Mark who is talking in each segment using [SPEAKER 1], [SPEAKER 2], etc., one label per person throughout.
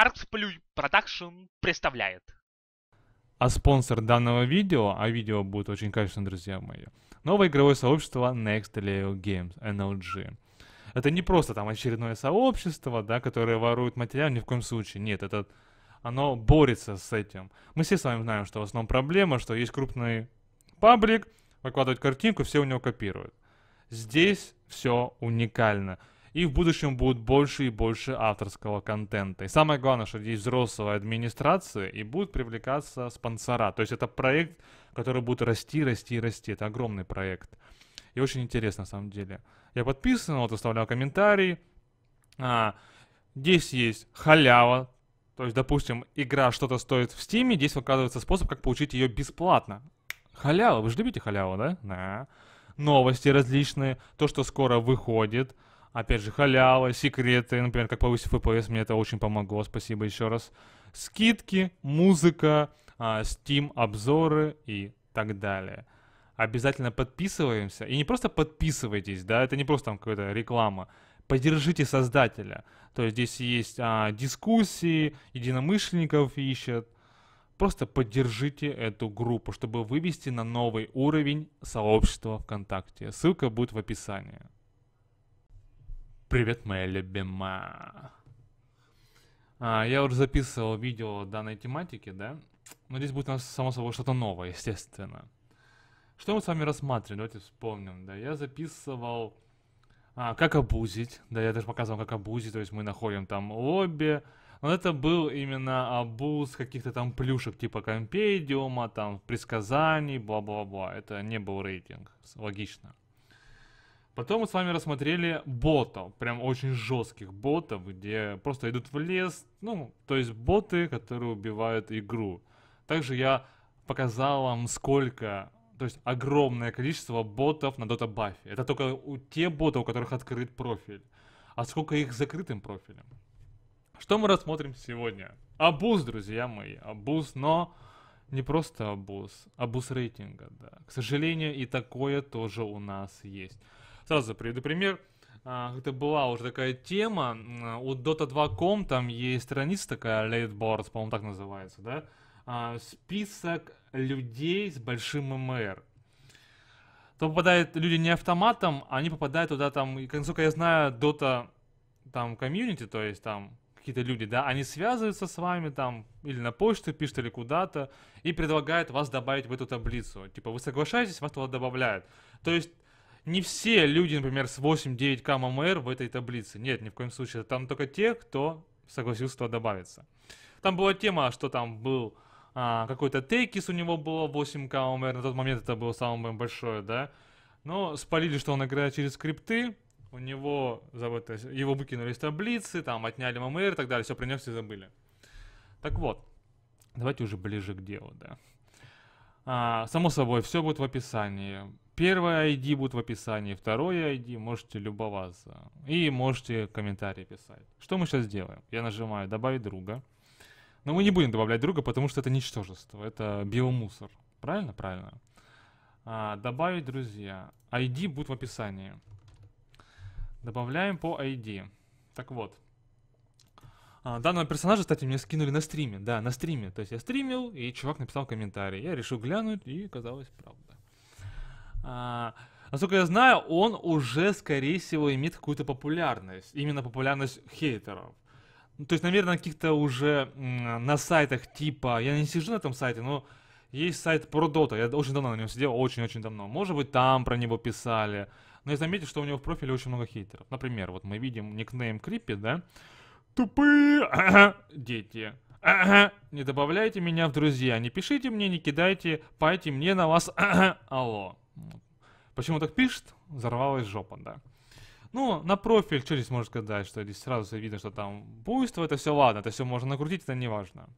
[SPEAKER 1] Artsplay Production представляет. А спонсор данного видео, а видео будет очень качественно, друзья мои, новое игровое сообщество Next Level Games, NLG. Это не просто там очередное сообщество, да, которое ворует материал, ни в коем случае. Нет, это оно борется с этим. Мы все с вами знаем, что в основном проблема, что есть крупный паблик, выкладывает картинку, все у него копируют. Здесь все уникально и в будущем будет больше и больше авторского контента. И самое главное, что здесь взрослая администрация и будут привлекаться спонсора. То есть это проект, который будет расти, расти, расти. Это огромный проект. И очень интересно на самом деле. Я подписан, вот оставлял комментарии. А, здесь есть халява, то есть, допустим, игра что-то стоит в Steam, здесь оказывается способ, как получить ее бесплатно. Халява, вы же любите халяву, да? Да. Новости различные, то, что скоро выходит. Опять же, халява, секреты, например, как повысить FPS, мне это очень помогло, спасибо еще раз. Скидки, музыка, а, Steam обзоры и так далее. Обязательно подписываемся. И не просто подписывайтесь, да, это не просто там какая-то реклама. Поддержите создателя. То есть здесь есть а, дискуссии, единомышленников ищет. Просто поддержите эту группу, чтобы вывести на новый уровень сообщества ВКонтакте. Ссылка будет в описании. Привет, моя любимая. А, я уже записывал видео данной тематики, да? Но здесь будет у нас, само собой, что-то новое, естественно. Что мы с вами рассматриваем? Давайте вспомним, да? Я записывал, а, как обузить. Да, я даже показывал, как обузить. То есть мы находим там лобби. Но это был именно обуз каких-то там плюшек, типа компедиума, там, предсказаний, бла-бла-бла. Это не был рейтинг. Логично. Потом мы с вами рассмотрели ботов, прям очень жестких ботов, где просто идут в лес, ну, то есть боты, которые убивают игру. Также я показал вам, сколько, то есть огромное количество ботов на Dota Buff. Это только у те боты, у которых открыт профиль. А сколько их с закрытым профилем? Что мы рассмотрим сегодня? Абуз, друзья мои, абуз, но не просто обуз, обуз рейтинга, да. К сожалению, и такое тоже у нас есть. Сразу приведу пример. А, это была уже такая тема. У Dota 2.com там есть страница такая, Lateboards, по-моему, так называется, да? А, список людей с большим ММР. Там попадают люди не автоматом, они попадают туда там, и, насколько я знаю, Dota там комьюнити, то есть там какие-то люди, да, они связываются с вами там, или на почту пишут, или куда-то, и предлагают вас добавить в эту таблицу. Типа, вы соглашаетесь, вас туда добавляют. То есть, не все люди, например, с 8-9к ММР эм эм в этой таблице. Нет, ни в коем случае. Там только те, кто согласился туда добавиться. Там была тема, что там был а, какой-то тейкис, у него было 8к ММР. Эм на тот момент это было самое большое, да. Но спалили, что он играет через скрипты у него его выкинули из таблицы, там отняли ММР и так далее, все про него все забыли. Так вот, давайте уже ближе к делу, да. А, само собой, все будет в описании. Первое ID будет в описании, второе ID можете любоваться. И можете комментарии писать. Что мы сейчас делаем? Я нажимаю «Добавить друга». Но мы не будем добавлять друга, потому что это ничтожество, это биомусор. Правильно? Правильно. А, добавить друзья. ID будет в описании. Добавляем по ID. Так вот. А, данного персонажа, кстати, мне скинули на стриме. Да, на стриме. То есть я стримил, и чувак написал комментарий. Я решил глянуть, и оказалось правда. А, насколько я знаю, он уже, скорее всего, имеет какую-то популярность. Именно популярность хейтеров. Ну, то есть, наверное, каких-то уже на сайтах типа... Я не сижу на этом сайте, но есть сайт про Dota. Я очень давно на нем сидел, очень-очень давно. Может быть, там про него писали. Но я заметил, что у него в профиле очень много хейтеров. Например, вот мы видим никнейм Криппи, да? Тупые дети. Не добавляйте меня в друзья, не пишите мне, не кидайте, пайте мне на вас алло. Почему так пишет? Взорвалась жопа, да. Ну, на профиль что здесь можно сказать, что здесь сразу видно, что там буйство, это все ладно, это все можно накрутить, это не важно.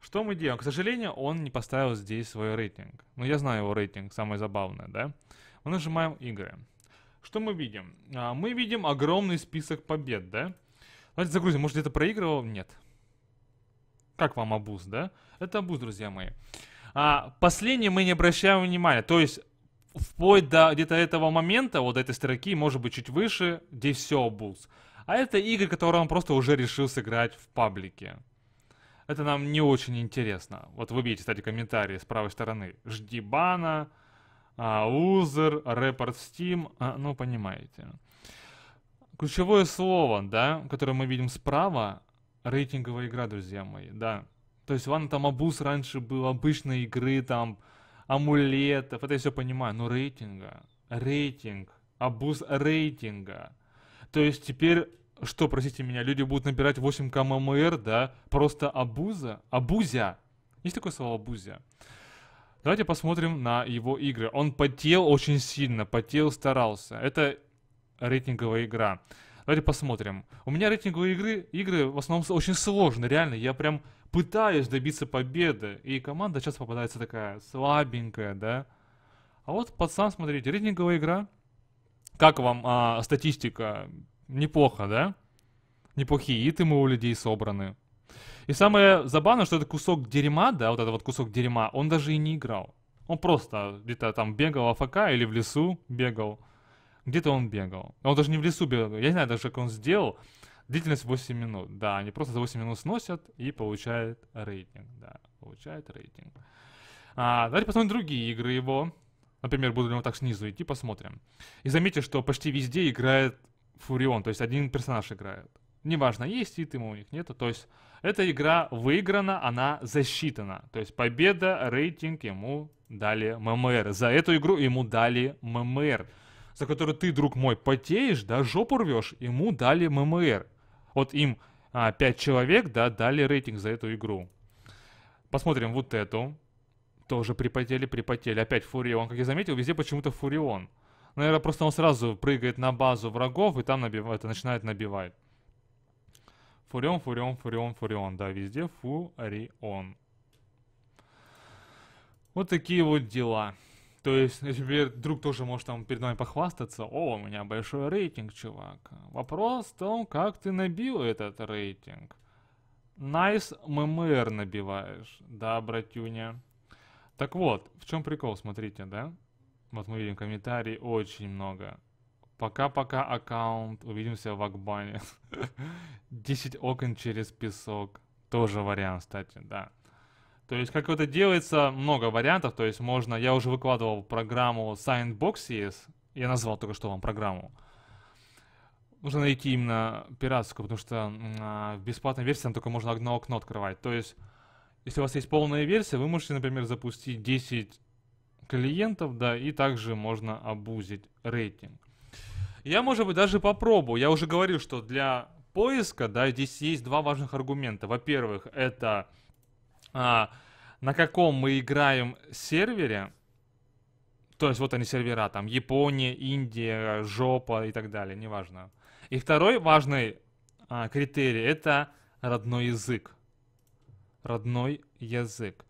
[SPEAKER 1] Что мы делаем? К сожалению, он не поставил здесь свой рейтинг. Но ну, я знаю его рейтинг, самое забавное, да? Мы нажимаем игры. Что мы видим? А, мы видим огромный список побед, да? Давайте загрузим. Может, где-то проигрывал? Нет. Как вам обуз, да? Это обуз, друзья мои. А, последнее мы не обращаем внимания. То есть, вплоть до где-то этого момента, вот этой строки, может быть, чуть выше, здесь все обуз. А это игры, которые он просто уже решил сыграть в паблике. Это нам не очень интересно. Вот вы видите, кстати, комментарии с правой стороны. Жди бана, а, Узер, репорт Steam, а, ну понимаете. Ключевое слово, да, которое мы видим справа, рейтинговая игра, друзья мои, да. То есть Ван там обуз раньше был обычной игры, там, амулетов, это я все понимаю, но рейтинга, рейтинг, обуз рейтинга. То есть теперь, что, простите меня, люди будут набирать 8 кммр, да, просто обуза, обузя. Есть такое слово обузя? Давайте посмотрим на его игры. Он потел очень сильно, потел, старался. Это рейтинговая игра. Давайте посмотрим. У меня рейтинговые игры, игры в основном очень сложные, реально. Я прям пытаюсь добиться победы. И команда сейчас попадается такая слабенькая, да. А вот пацан, смотрите, рейтинговая игра. Как вам а, статистика? Неплохо, да? Неплохие иты мы у людей собраны. И самое забавное, что это кусок дерьма, да, вот этот вот кусок дерьма, он даже и не играл. Он просто где-то там бегал АФК или в лесу бегал. Где-то он бегал. Он даже не в лесу бегал. Я не знаю даже, как он сделал. Длительность 8 минут. Да, они просто за 8 минут сносят и получают рейтинг. Да, получают рейтинг. А, давайте посмотрим другие игры его. Например, буду вот так снизу идти, посмотрим. И заметьте, что почти везде играет Фурион, то есть один персонаж играет неважно, есть итемы у них, нету. То есть эта игра выиграна, она засчитана. То есть победа, рейтинг ему дали ММР. За эту игру ему дали ММР. За которую ты, друг мой, потеешь, да, жопу рвешь, ему дали ММР. Вот им а, 5 человек, да, дали рейтинг за эту игру. Посмотрим вот эту. Тоже припотели, припотели. Опять Фурион. Как я заметил, везде почему-то Фурион. Наверное, просто он сразу прыгает на базу врагов и там набив... это, начинает набивать. Фурион, фурион, фурион, фурион. Да, везде фурион. Вот такие вот дела. То есть, например, друг тоже может там перед нами похвастаться. О, у меня большой рейтинг, чувак. Вопрос в том, как ты набил этот рейтинг. Nice ММР набиваешь. Да, братюня. Так вот, в чем прикол, смотрите, да? Вот мы видим комментарии очень много. Пока-пока аккаунт. Увидимся в Акбане. 10 окон через песок. Тоже вариант, кстати, да. То есть, как это делается, много вариантов. То есть, можно... Я уже выкладывал программу SignBoxes. Я назвал только что вам программу. Нужно найти именно пиратскую, потому что а, в бесплатной версии там только можно одно окно открывать. То есть, если у вас есть полная версия, вы можете, например, запустить 10 клиентов, да, и также можно обузить рейтинг. Я, может быть, даже попробую. Я уже говорил, что для поиска, да, здесь есть два важных аргумента. Во-первых, это а, на каком мы играем сервере. То есть вот они сервера, там Япония, Индия, жопа и так далее, неважно. И второй важный а, критерий это родной язык. Родной язык.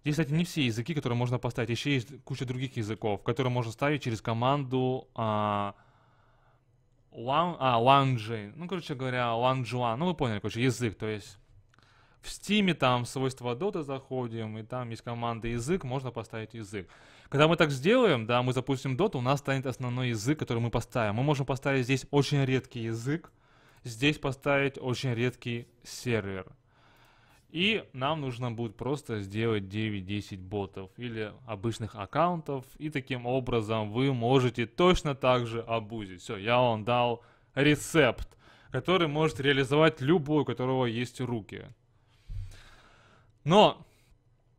[SPEAKER 1] Здесь, кстати, не все языки, которые можно поставить. Еще есть куча других языков, которые можно ставить через команду а, Лан, а, ланджи. Ну, короче говоря, ланджуан. Ну, вы поняли, короче, язык. То есть в стиме там свойства Dota заходим, и там есть команда язык, можно поставить язык. Когда мы так сделаем, да, мы запустим Dota, у нас станет основной язык, который мы поставим. Мы можем поставить здесь очень редкий язык, здесь поставить очень редкий сервер. И нам нужно будет просто сделать 9-10 ботов или обычных аккаунтов. И таким образом вы можете точно так же обузить. Все, я вам дал рецепт, который может реализовать любой, у которого есть руки. Но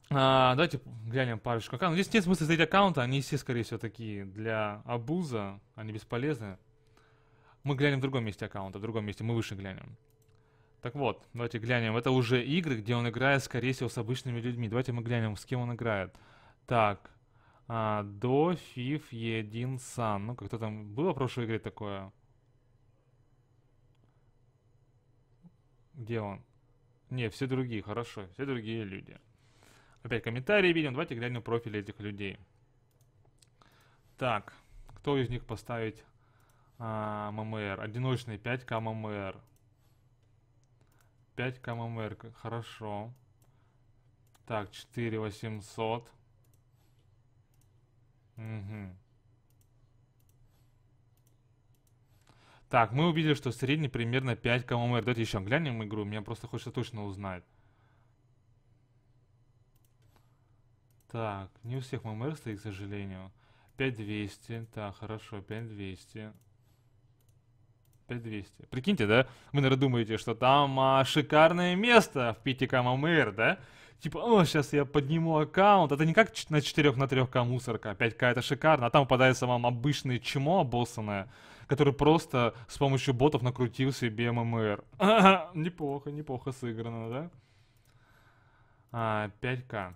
[SPEAKER 1] а, давайте глянем парочку аккаунтов. Здесь нет смысла создать аккаунты, они все, скорее всего, такие для абуза, они бесполезны. Мы глянем в другом месте аккаунта, в другом месте мы выше глянем. Так вот, давайте глянем. Это уже игры, где он играет, скорее всего, с обычными людьми. Давайте мы глянем, с кем он играет. Так. А, до Фиф Един Сан. Ну, как-то там было в прошлой игре такое. Где он? Не, все другие, хорошо. Все другие люди. Опять комментарии видим. Давайте глянем профили этих людей. Так. Кто из них поставить а, ММР? Одиночный 5К ММР. 5 КММР, хорошо. Так, 4800. Угу. Так, мы увидели, что средний примерно 5 КММР. Давайте еще глянем игру, мне просто хочется точно узнать. Так, не у всех ММР стоит, к сожалению. 5200, так, хорошо, 5200. 5200. Прикиньте, да? Вы, наверное, думаете, что там а, шикарное место в Питика ММР, да? Типа, о, сейчас я подниму аккаунт. Это не как на 4 на 3К мусорка, 5К это шикарно. А там попадается вам обычное чмо обоссанное, который просто с помощью ботов накрутил себе ММР. неплохо, неплохо сыграно, да? А, 5К.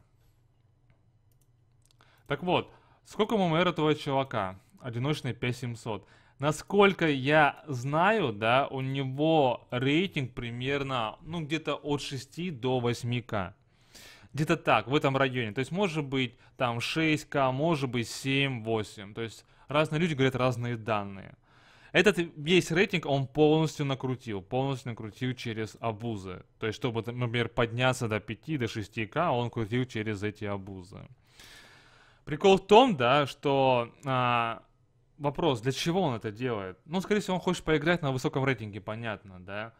[SPEAKER 1] Так вот, сколько ММР этого чувака? Одиночный 5700. Насколько я знаю, да, у него рейтинг примерно, ну, где-то от 6 до 8к. Где-то так, в этом районе. То есть, может быть, там 6к, может быть, 7-8. То есть, разные люди говорят разные данные. Этот весь рейтинг он полностью накрутил, полностью накрутил через абузы. То есть, чтобы, например, подняться до 5, до 6к, он крутил через эти абузы. Прикол в том, да, что а, вопрос, для чего он это делает? Ну, скорее всего, он хочет поиграть на высоком рейтинге, понятно, да.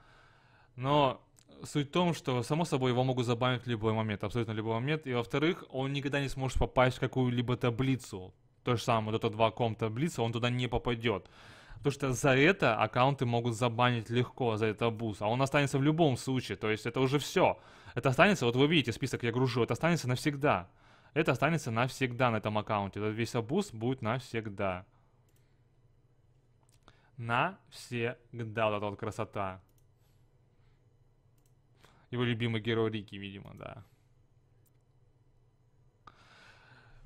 [SPEAKER 1] Но суть в том, что, само собой, его могут забанить в любой момент, абсолютно любой момент. И, во-вторых, он никогда не сможет попасть в какую-либо таблицу. То же самое, вот эта 2 ком таблица, он туда не попадет. Потому что за это аккаунты могут забанить легко, за это буст. А он останется в любом случае, то есть это уже все. Это останется, вот вы видите список, я гружу, это останется навсегда. Это останется навсегда на этом аккаунте. Этот весь абуз будет навсегда на Навсегда вот эта вот красота. Его любимый герой Рики, видимо, да.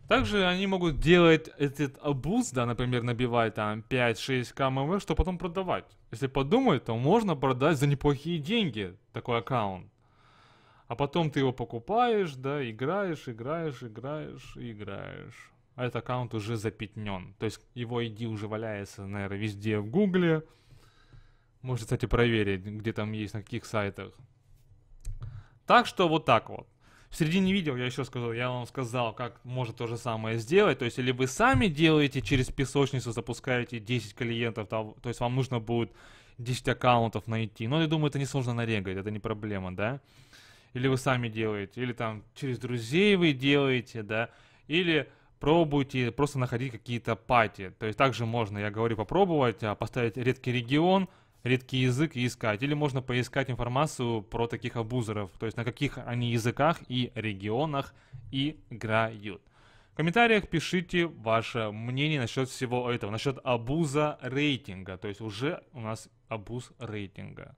[SPEAKER 1] Также они могут делать этот абуз, да, например, набивать там 5-6 кмв, эм что потом продавать. Если подумать, то можно продать за неплохие деньги такой аккаунт. А потом ты его покупаешь, да, играешь, играешь, играешь, играешь этот аккаунт уже запятнен. То есть его ID уже валяется, наверное, везде в Гугле. Можете, кстати, проверить, где там есть, на каких сайтах. Так что вот так вот. В середине видео я еще сказал, я вам сказал, как можно то же самое сделать. То есть, или вы сами делаете через песочницу, запускаете 10 клиентов, там, то есть вам нужно будет 10 аккаунтов найти. Но я думаю, это несложно нарегать, это не проблема, да? Или вы сами делаете, или там через друзей вы делаете, да? Или пробуйте просто находить какие-то пати. То есть также можно, я говорю, попробовать, а, поставить редкий регион, редкий язык и искать. Или можно поискать информацию про таких абузеров, то есть на каких они языках и регионах играют. В комментариях пишите ваше мнение насчет всего этого, насчет абуза рейтинга. То есть уже у нас абуз рейтинга.